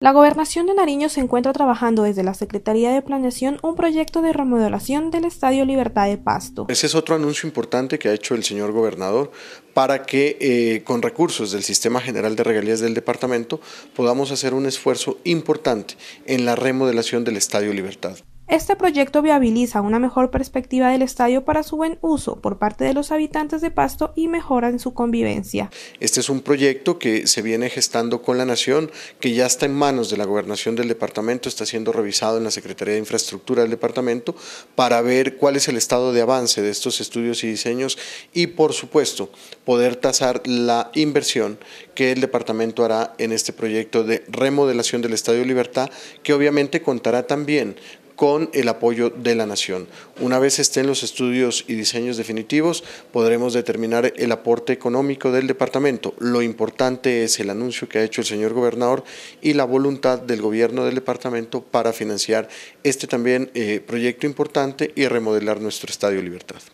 La Gobernación de Nariño se encuentra trabajando desde la Secretaría de Planeación un proyecto de remodelación del Estadio Libertad de Pasto. Ese es otro anuncio importante que ha hecho el señor gobernador para que eh, con recursos del Sistema General de Regalías del Departamento podamos hacer un esfuerzo importante en la remodelación del Estadio Libertad. Este proyecto viabiliza una mejor perspectiva del estadio para su buen uso por parte de los habitantes de Pasto y mejora en su convivencia. Este es un proyecto que se viene gestando con la Nación, que ya está en manos de la Gobernación del Departamento, está siendo revisado en la Secretaría de Infraestructura del Departamento para ver cuál es el estado de avance de estos estudios y diseños y, por supuesto, poder tasar la inversión que el Departamento hará en este proyecto de remodelación del Estadio Libertad, que obviamente contará también con el apoyo de la nación. Una vez estén los estudios y diseños definitivos, podremos determinar el aporte económico del departamento. Lo importante es el anuncio que ha hecho el señor gobernador y la voluntad del gobierno del departamento para financiar este también eh, proyecto importante y remodelar nuestro Estadio Libertad.